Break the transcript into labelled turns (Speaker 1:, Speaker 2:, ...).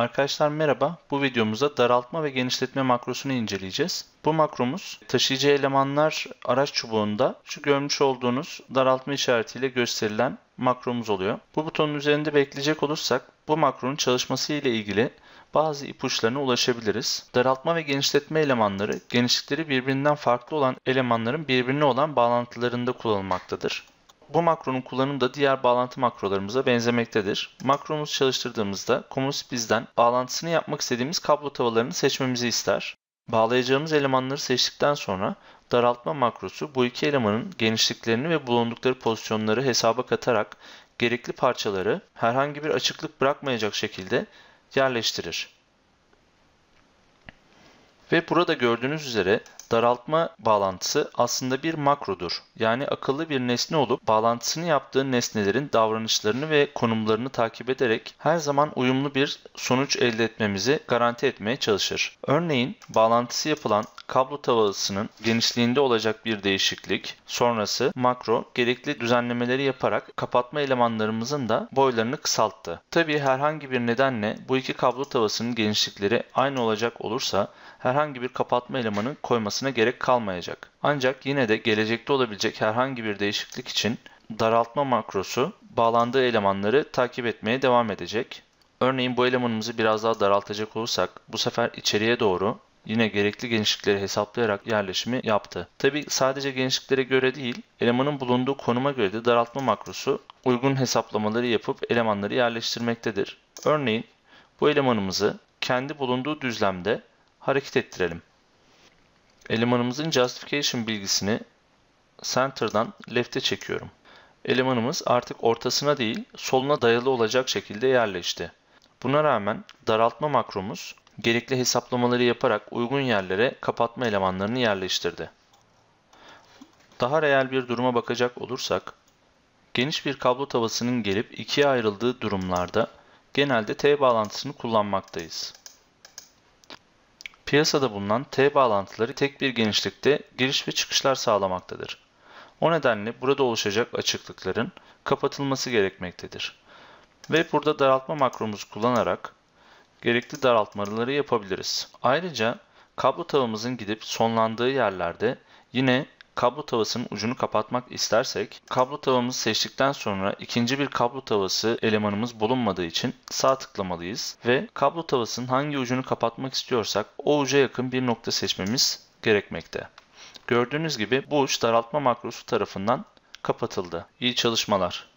Speaker 1: Arkadaşlar merhaba. Bu videomuzda daraltma ve genişletme makrosunu inceleyeceğiz. Bu makromuz taşıyıcı elemanlar araç çubuğunda şu görmüş olduğunuz daraltma işaretiyle gösterilen makromuz oluyor. Bu butonun üzerinde bekleyecek olursak bu makronun çalışması ile ilgili bazı ipuçlarına ulaşabiliriz. Daraltma ve genişletme elemanları genişlikleri birbirinden farklı olan elemanların birbirine olan bağlantılarında kullanılmaktadır. Bu makronun kullanımı da diğer bağlantı makrolarımıza benzemektedir. Makromuzu çalıştırdığımızda Comos bizden bağlantısını yapmak istediğimiz kablo tavalarını seçmemizi ister. Bağlayacağımız elemanları seçtikten sonra daraltma makrosu bu iki elemanın genişliklerini ve bulundukları pozisyonları hesaba katarak gerekli parçaları herhangi bir açıklık bırakmayacak şekilde yerleştirir. Ve burada gördüğünüz üzere daraltma bağlantısı aslında bir makrodur. Yani akıllı bir nesne olup bağlantısını yaptığı nesnelerin davranışlarını ve konumlarını takip ederek her zaman uyumlu bir sonuç elde etmemizi garanti etmeye çalışır. Örneğin bağlantısı yapılan kablo tavasının genişliğinde olacak bir değişiklik sonrası makro gerekli düzenlemeleri yaparak kapatma elemanlarımızın da boylarını kısalttı. Tabii herhangi bir nedenle bu iki kablo tavasının genişlikleri aynı olacak olursa herhangi herhangi bir kapatma elemanı koymasına gerek kalmayacak. Ancak yine de gelecekte olabilecek herhangi bir değişiklik için daraltma makrosu bağlandığı elemanları takip etmeye devam edecek. Örneğin bu elemanımızı biraz daha daraltacak olursak bu sefer içeriye doğru yine gerekli genişlikleri hesaplayarak yerleşimi yaptı. Tabi sadece genişliklere göre değil, elemanın bulunduğu konuma göre de daraltma makrosu uygun hesaplamaları yapıp elemanları yerleştirmektedir. Örneğin bu elemanımızı kendi bulunduğu düzlemde hareket ettirelim. Elemanımızın justification bilgisini center'dan left'e çekiyorum. Elemanımız artık ortasına değil soluna dayalı olacak şekilde yerleşti. Buna rağmen daraltma makromuz gerekli hesaplamaları yaparak uygun yerlere kapatma elemanlarını yerleştirdi. Daha real bir duruma bakacak olursak, geniş bir kablo tavasının gelip ikiye ayrıldığı durumlarda genelde T bağlantısını kullanmaktayız. Piyasada bulunan T bağlantıları tek bir genişlikte giriş ve çıkışlar sağlamaktadır. O nedenle burada oluşacak açıklıkların kapatılması gerekmektedir. Ve burada daraltma makromuzu kullanarak gerekli daraltmaları yapabiliriz. Ayrıca kablo tağımızın gidip sonlandığı yerlerde yine kablo tavasının ucunu kapatmak istersek kablo tavamızı seçtikten sonra ikinci bir kablo tavası elemanımız bulunmadığı için sağ tıklamalıyız ve kablo tavasının hangi ucunu kapatmak istiyorsak o uca yakın bir nokta seçmemiz gerekmekte. Gördüğünüz gibi bu uç daraltma makrosu tarafından kapatıldı. İyi çalışmalar.